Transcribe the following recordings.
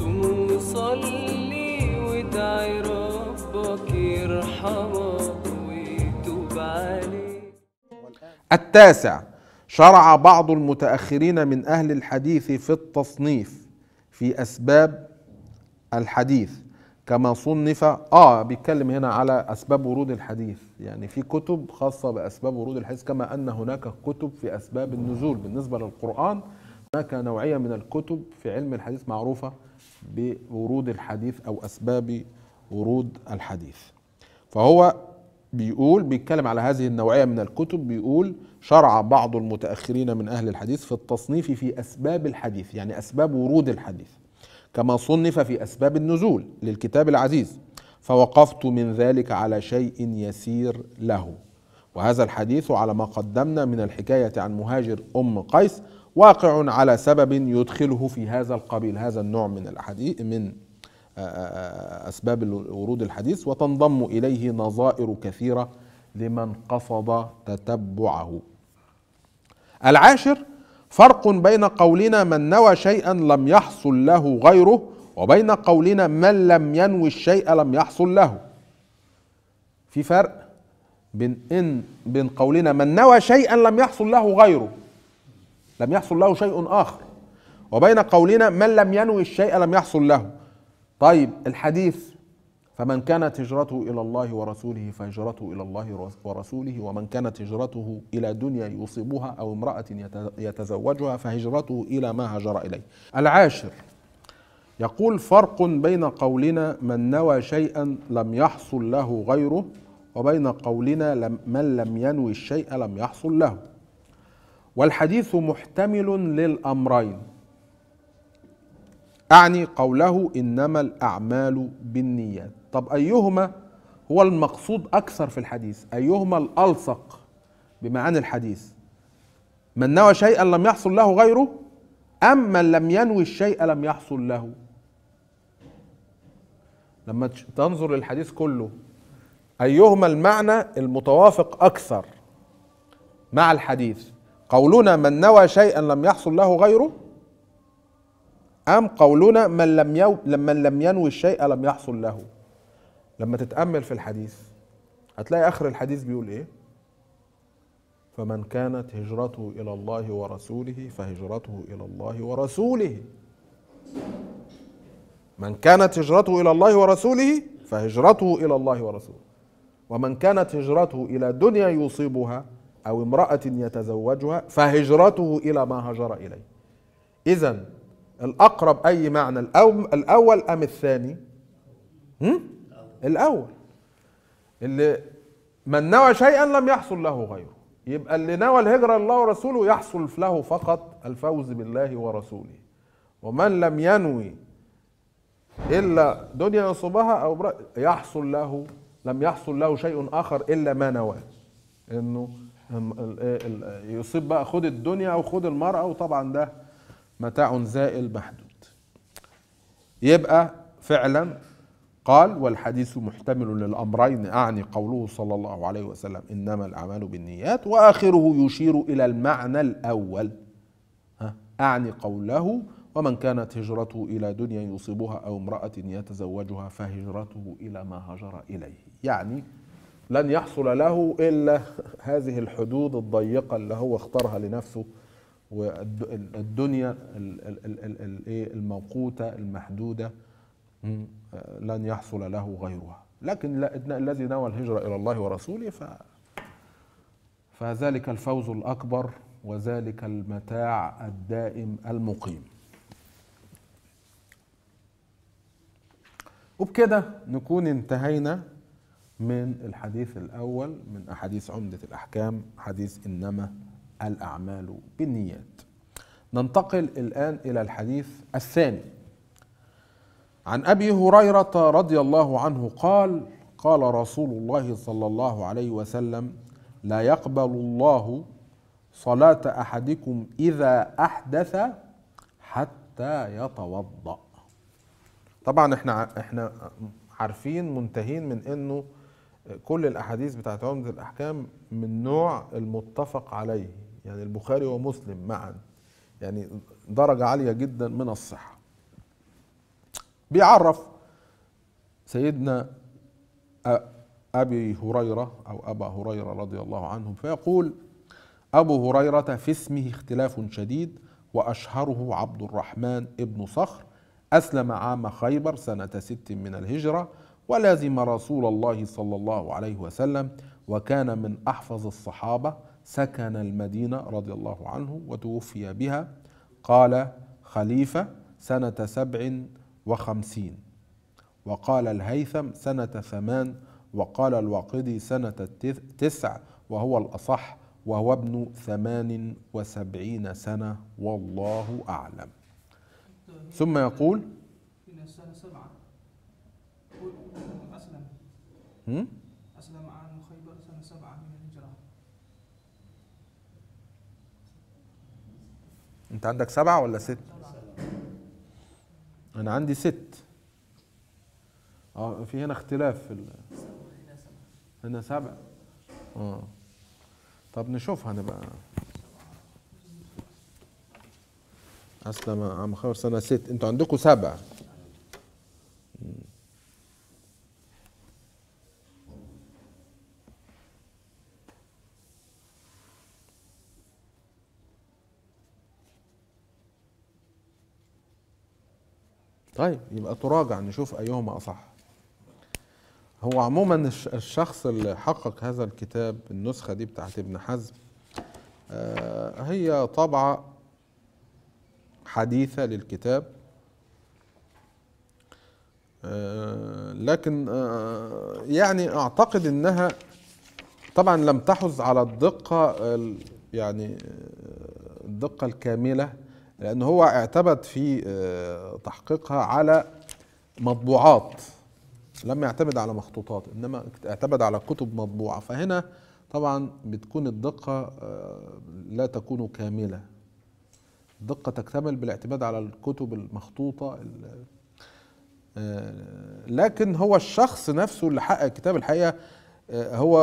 صوم وصلي وادعي ربك يرحمه ويتوب عليه التاسع شرع بعض المتأخرين من أهل الحديث في التصنيف في أسباب الحديث كما صنف اه بيتكلم هنا على اسباب ورود الحديث يعني في كتب خاصه باسباب ورود الحديث كما ان هناك كتب في اسباب النزول بالنسبه للقران هناك نوعيه من الكتب في علم الحديث معروفه بورود الحديث او اسباب ورود الحديث فهو بيقول بيتكلم على هذه النوعيه من الكتب بيقول شرع بعض المتاخرين من اهل الحديث في التصنيف في اسباب الحديث يعني اسباب ورود الحديث كما صنف في اسباب النزول للكتاب العزيز فوقفت من ذلك على شيء يسير له وهذا الحديث على ما قدمنا من الحكايه عن مهاجر ام قيس واقع على سبب يدخله في هذا القبيل هذا النوع من الحديث من آه، آه، آه، أسباب ورود الحديث وتنضم إليه نظائر كثيرة لمن قصد تتبعه العاشر فرق بين قولنا من نوى شيئا لم يحصل له غيره وبين قولنا من لم ينوي الشيء لم يحصل له في فرق بين إن بين قولنا من نوى شيئا لم يحصل له غيره لم يحصل له شيء آخر وبين قولنا من لم ينوي الشيء لم يحصل له طيب الحديث فمن كانت هجرته إلى الله ورسوله فهجرته إلى الله ورسوله ومن كانت هجرته إلى دنيا يصيبها أو امرأة يتزوجها فهجرته إلى ما هجر إليه العاشر يقول فرق بين قولنا من نوى شيئا لم يحصل له غيره وبين قولنا لم من لم ينوي الشيء لم يحصل له والحديث محتمل للأمرين أعني قوله إنما الأعمال بالنيات طب أيهما هو المقصود أكثر في الحديث أيهما الألصق بمعاني الحديث من نوى شيئا لم يحصل له غيره أم من لم ينوي الشيء لم يحصل له لما تنظر للحديث كله أيهما المعنى المتوافق أكثر مع الحديث قولنا من نوى شيئا لم يحصل له غيره أم قولنا من لم يو من لم ينوي الشيء لم يحصل له لما تتأمل في الحديث هتلاقي آخر الحديث بيقول إيه فمن كانت هجرته إلى الله ورسوله فهجرته إلى الله ورسوله من كانت هجرته إلى الله ورسوله فهجرته إلى الله ورسوله ومن كانت هجرته إلى دنيا يصيبها أو امرأة يتزوجها فهجرته إلى ما هجر إليه إذا الأقرب أي معنى الأول أم الثاني هم؟ الأول اللي من نوى شيئا لم يحصل له غيره يبقى اللي نوى الهجرة الله ورسوله يحصل له فقط الفوز بالله ورسوله ومن لم ينوي إلا دنيا نصبها أو يحصل له لم يحصل له شيء آخر إلا ما نواه إنه إيه يصيب بقى خد الدنيا وخد المرأة وطبعا ده متاع زائل محدود يبقى فعلا قال والحديث محتمل للأمرين أعني قوله صلى الله عليه وسلم إنما الأعمال بالنيات وآخره يشير إلى المعنى الأول أعني قوله ومن كانت هجرته إلى دنيا يصيبها أو امرأة يتزوجها فهجرته إلى ما هجر إليه يعني لن يحصل له الا هذه الحدود الضيقه اللي هو اختارها لنفسه والدنيا إيه، الموقوته المحدوده لن يحصل له غيرها لكن الذي نوى الهجره الى الله ورسوله ف فذلك الفوز الاكبر وذلك المتاع الدائم المقيم وبكده نكون انتهينا من الحديث الأول من أحاديث عمدة الأحكام حديث إنما الأعمال بالنيات ننتقل الآن إلى الحديث الثاني عن أبي هريرة رضي الله عنه قال قال رسول الله صلى الله عليه وسلم لا يقبل الله صلاة أحدكم إذا أحدث حتى يتوضأ طبعا احنا احنا عارفين منتهين من انه كل الاحاديث بتاعت عمده الاحكام من نوع المتفق عليه يعني البخاري ومسلم معا يعني درجه عاليه جدا من الصحه بيعرف سيدنا ابي هريره او ابا هريره رضي الله عنه فيقول ابو هريره في اسمه اختلاف شديد واشهره عبد الرحمن ابن صخر اسلم عام خيبر سنه ست من الهجره ولازم رسول الله صلى الله عليه وسلم وكان من أحفظ الصحابة سكن المدينة رضي الله عنه وتوفي بها قال خليفة سنة سبع وخمسين وقال الهيثم سنة ثمان وقال الواقدي سنة تسع وهو الأصح وهو ابن ثمان وسبعين سنة والله أعلم ثم يقول أسلم على خيبر سنة سبعة من الهجرة أنت عندك سبعة ولا ست؟ أنا عندي ست اه في هنا اختلاف في ال... هنا سبعة اه طب نشوفها نبقى أسلم عم خير سنة ست أنتوا عندكم سبعة طيب يبقى تراجع نشوف أيهما أصح هو عموما الشخص اللي حقق هذا الكتاب النسخة دي بتاعت ابن حزم آه، هي طبعة حديثة للكتاب آه، لكن آه، يعني أعتقد أنها طبعا لم تحز على الدقة يعني الدقة الكاملة لأن هو اعتمد في آه، تحقيقها على مطبوعات لم يعتمد على مخطوطات إنما اعتمد على كتب مطبوعة فهنا طبعا بتكون الدقة آه، لا تكون كاملة الدقة تكتمل بالاعتماد على الكتب المخطوطة آه، لكن هو الشخص نفسه اللي حقق الكتاب الحقيقة هو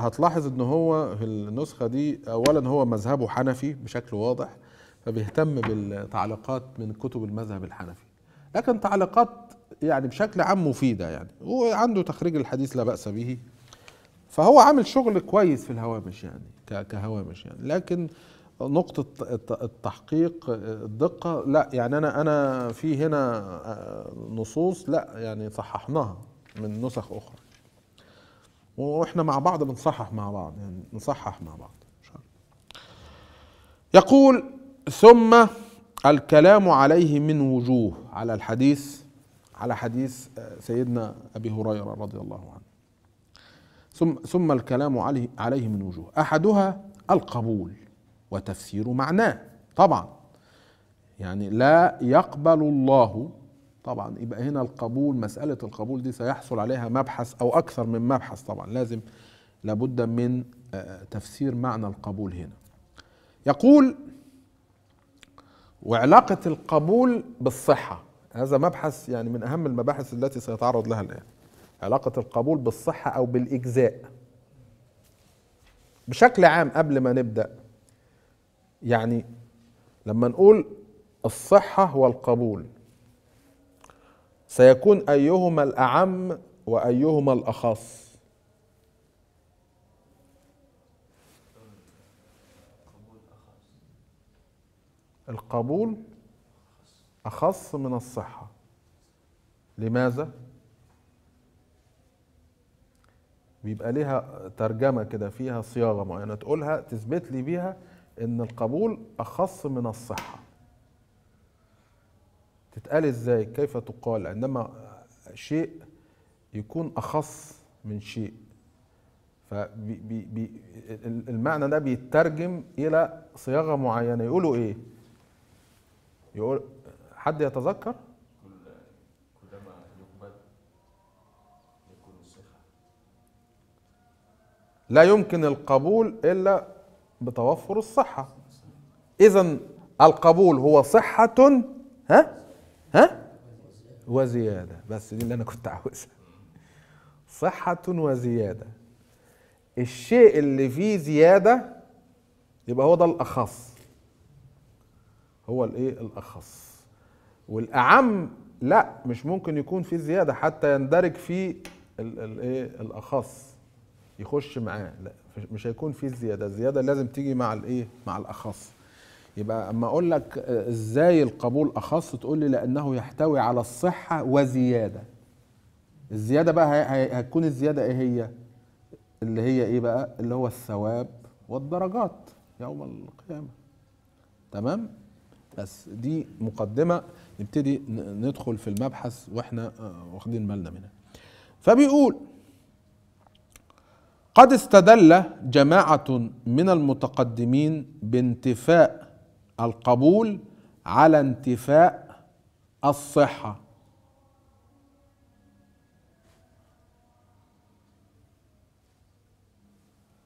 هتلاحظ ان هو في النسخة دي اولا هو مذهبه حنفي بشكل واضح فبيهتم بالتعليقات من كتب المذهب الحنفي لكن تعليقات يعني بشكل عام مفيدة يعني وعنده تخريج الحديث لا بأس به فهو عامل شغل كويس في الهوامش يعني كهوامش يعني لكن نقطة التحقيق الدقة لا يعني أنا أنا في هنا آه، نصوص لا يعني صححناها من نسخ أخرى واحنا مع بعض بنصحح مع بعض يعني نصحح مع بعض يقول ثم الكلام عليه من وجوه على الحديث على حديث آه، سيدنا ابي هريره رضي الله عنه ثم ثم الكلام عليه عليه من وجوه احدها القبول وتفسير معناه طبعا يعني لا يقبل الله طبعا يبقى هنا القبول مساله القبول دي سيحصل عليها مبحث او اكثر من مبحث طبعا لازم لابد من آه، تفسير معنى القبول هنا يقول وعلاقة القبول بالصحة هذا مبحث يعني من أهم المباحث التي سيتعرض لها الآن علاقة القبول بالصحة أو بالإجزاء بشكل عام قبل ما نبدأ يعني لما نقول الصحة والقبول سيكون أيهما الأعم وأيهما الأخص القبول أخص من الصحة لماذا؟ بيبقى ليها ترجمة كده فيها صياغة معينة تقولها تثبت لي بيها إن القبول أخص من الصحة تتقال إزاي؟ كيف تقال؟ عندما شيء يكون أخص من شيء المعنى ده بيترجم إلى صياغة معينة يقولوا إيه؟ يقول حد يتذكر كلما يقبل لا يمكن القبول إلا بتوفر الصحة إذا القبول هو صحة ها ها وزيادة بس دي اللي أنا كنت عاوزها صحة وزيادة الشيء اللي فيه زيادة يبقى هو ده الأخص هو الايه الاخص والاعم لا مش ممكن يكون في زياده حتى يندرج في الايه الاخص يخش معاه لا مش هيكون في زياده الزياده لازم تيجي مع الايه مع الاخص يبقى اما اقول لك آه، ازاي القبول اخص تقول لي لانه يحتوي على الصحه وزياده الزياده بقى هتكون الزياده ايه هي اللي هي ايه بقى اللي هو الثواب والدرجات يوم القيامه تمام بس دي مقدمه نبتدي ندخل في المبحث واحنا آه، واخدين بالنا منها فبيقول قد استدل جماعه من المتقدمين بانتفاء القبول على انتفاء الصحه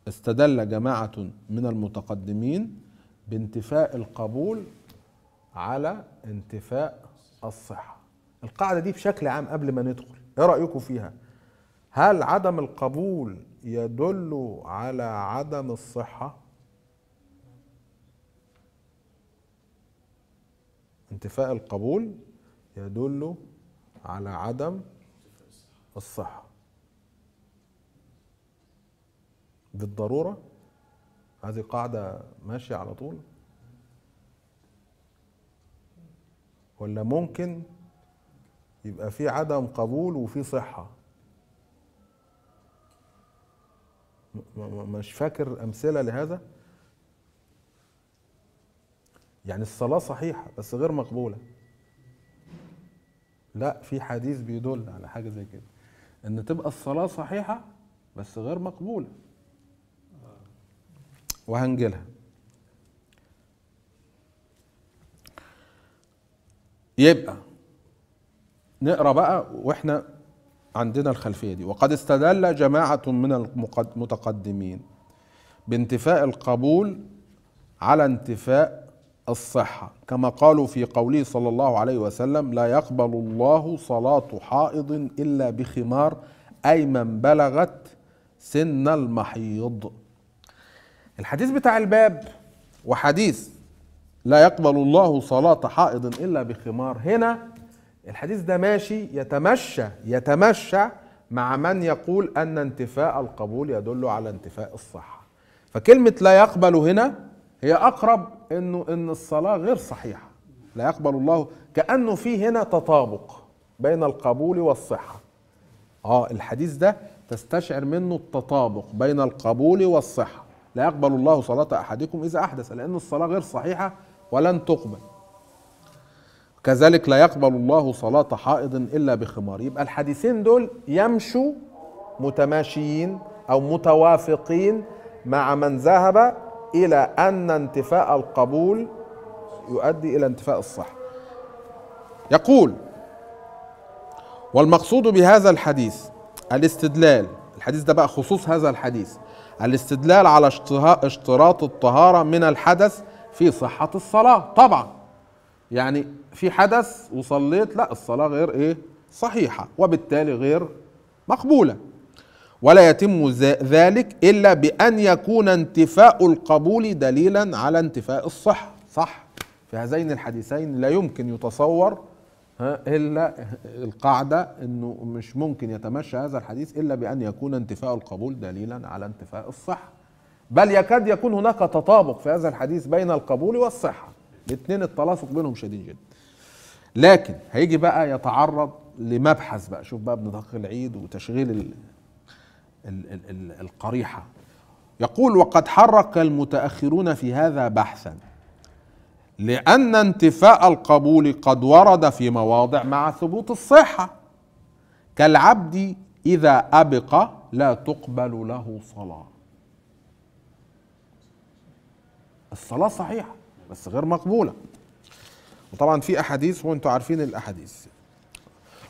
استدل جماعه من المتقدمين بانتفاء القبول على انتفاء الصحة القاعدة دي بشكل عام قبل ما ندخل ايه رأيكم فيها هل عدم القبول يدل على عدم الصحة انتفاء القبول يدل على عدم الصحة بالضرورة هذه قاعدة ماشية على طول ولا ممكن يبقى في عدم قبول وفي صحة مش فاكر أمثلة لهذا يعني الصلاة صحيحة بس غير مقبولة لا في حديث بيدل على حاجة زي كده إن تبقى الصلاة صحيحة بس غير مقبولة وهنجيلها يبقى نقرا بقى واحنا عندنا الخلفيه دي وقد استدل جماعه من المتقدمين بانتفاء القبول على انتفاء الصحه كما قالوا في قوله صلى الله عليه وسلم لا يقبل الله صلاه حائض الا بخمار اي من بلغت سن المحيض الحديث بتاع الباب وحديث لا يقبل الله صلاة حائض إلا بخمار هنا الحديث ده ماشي يتمشى يتمشى مع من يقول أن انتفاء القبول يدل على انتفاء الصحة فكلمة لا يقبل هنا هي أقرب أنه أن الصلاة غير صحيحة لا يقبل الله كأنه في هنا تطابق بين القبول والصحة آه الحديث ده تستشعر منه التطابق بين القبول والصحة لا يقبل الله صلاة أحدكم إذا أحدث لأن الصلاة غير صحيحة ولن تقبل كذلك لا يقبل الله صلاة حائض إلا بخمار يبقى الحديثين دول يمشوا متماشيين أو متوافقين مع من ذهب إلى أن انتفاء القبول يؤدي إلى انتفاء الصحة يقول والمقصود بهذا الحديث الاستدلال الحديث ده بقى خصوص هذا الحديث الاستدلال على اشتراط الطهارة من الحدث في صحة الصلاة طبعا يعني في حدث وصليت لا الصلاة غير ايه صحيحة وبالتالي غير مقبولة ولا يتم ذلك إلا بأن يكون انتفاء القبول دليلا على انتفاء الصحة صح في هذين الحديثين لا يمكن يتصور ها إلا القاعدة أنه مش ممكن يتمشى هذا الحديث إلا بأن يكون انتفاء القبول دليلا على انتفاء الصحة بل يكاد يكون هناك تطابق في هذا الحديث بين القبول والصحة الاثنين التلاصق بينهم شديد جدا لكن هيجي بقى يتعرض لمبحث بقى شوف بقى ابن دقيق العيد وتشغيل الـ الـ الـ الـ القريحة يقول وقد حرك المتأخرون في هذا بحثا لأن انتفاء القبول قد ورد في مواضع مع ثبوت الصحة كالعبد إذا أبق لا تقبل له صلاة الصلاة صحيحة بس غير مقبولة وطبعا في أحاديث وانتم عارفين الأحاديث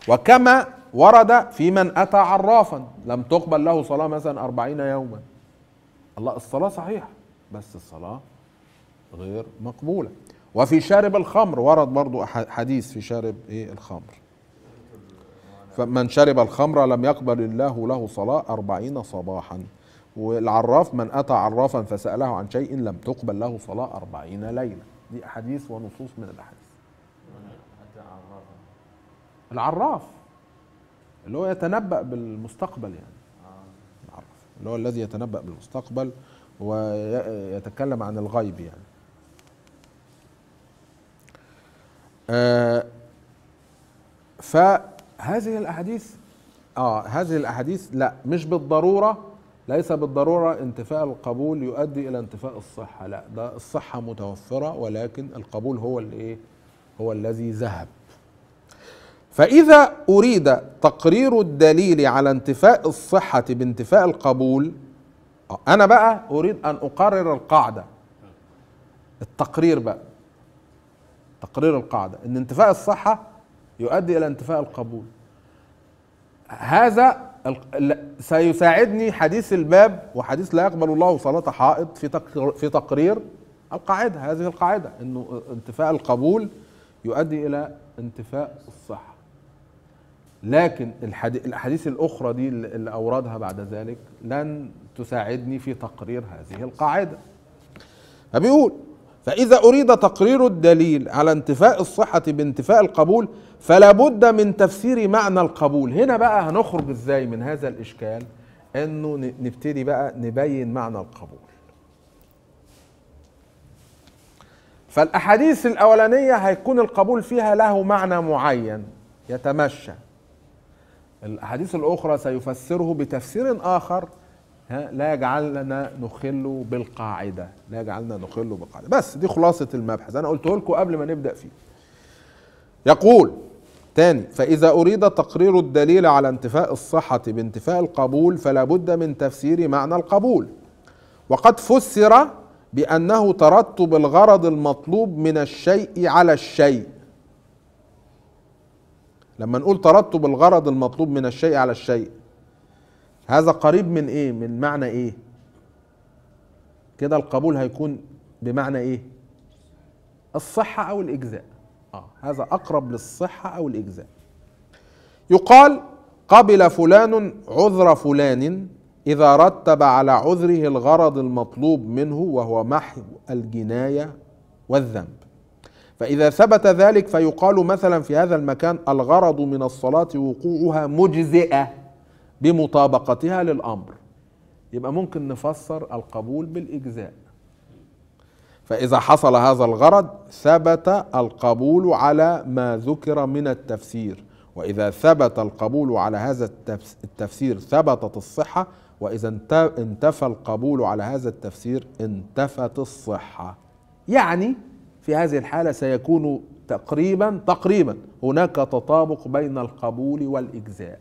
وكما ورد في من أتى عرافا لم تقبل له صلاة مثلا أربعين يوما الله الصلاة صحيحة بس الصلاة غير مقبولة وفي شارب الخمر ورد برضو حديث في شارب إيه الخمر فمن شرب الخمر لم يقبل الله له صلاة أربعين صباحا والعراف من أتى عرافا فسأله عن شيء لم تقبل له صلاة أربعين ليلة دي أحاديث ونصوص من الأحاديث العراف اللي هو يتنبأ بالمستقبل يعني العراف اللي هو الذي يتنبأ بالمستقبل ويتكلم عن الغيب يعني آه، فهذه الاحاديث اه هذه الاحاديث لا مش بالضروره ليس بالضرورة انتفاء القبول يؤدي إلى انتفاء الصحة لا ده الصحة متوفرة ولكن القبول هو اللي إيه؟ هو الذي ذهب فإذا أريد تقرير الدليل على انتفاء الصحة بانتفاء القبول أنا بقى أريد أن أقرر القاعدة التقرير بقى تقرير القاعدة إن انتفاء الصحة يؤدي إلى انتفاء القبول هذا سيساعدني حديث الباب وحديث لا يقبل الله صلاة حائط في في تقرير القاعدة هذه القاعدة أنه انتفاء القبول يؤدي إلى انتفاء الصحة لكن الأحاديث الأخرى دي اللي أوردها بعد ذلك لن تساعدني في تقرير هذه القاعدة فبيقول فإذا أريد تقرير الدليل على انتفاء الصحة بانتفاء القبول فلا بد من تفسير معنى القبول هنا بقى هنخرج ازاي من هذا الإشكال أنه نبتدي بقى نبين معنى القبول فالأحاديث الأولانية هيكون القبول فيها له معنى معين يتمشى الأحاديث الأخرى سيفسره بتفسير آخر ها لا يجعلنا نخل بالقاعده لا يجعلنا نخل بالقاعده بس دي خلاصه المبحث انا قلته لكم قبل ما نبدا فيه يقول تاني فإذا أريد تقرير الدليل على انتفاء الصحة بانتفاء القبول فلا بد من تفسير معنى القبول وقد فسر بأنه ترتب الغرض المطلوب من الشيء على الشيء لما نقول ترتب الغرض المطلوب من الشيء على الشيء هذا قريب من ايه من معنى ايه كده القبول هيكون بمعنى ايه الصحة او الاجزاء آه. هذا اقرب للصحة او الاجزاء يقال قبل فلان عذر فلان اذا رتب على عذره الغرض المطلوب منه وهو محو الجناية والذنب فإذا ثبت ذلك فيقال مثلا في هذا المكان الغرض من الصلاة وقوعها مجزئة بمطابقتها للامر يبقى ممكن نفسر القبول بالاجزاء فاذا حصل هذا الغرض ثبت القبول على ما ذكر من التفسير واذا ثبت القبول على هذا التفسير ثبتت الصحه واذا انتفى القبول على هذا التفسير انتفت الصحه يعني في هذه الحاله سيكون تقريبا تقريبا هناك تطابق بين القبول والاجزاء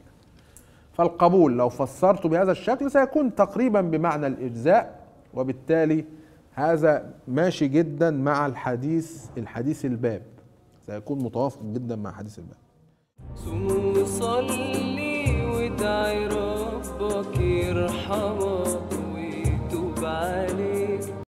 فالقبول لو فسرته بهذا الشكل سيكون تقريبا بمعنى الإجزاء وبالتالي هذا ماشي جدا مع الحديث الحديث الباب سيكون متوافق جدا مع حديث الباب صوم وصلي وادعي ربك يرحمك ويتوب عليك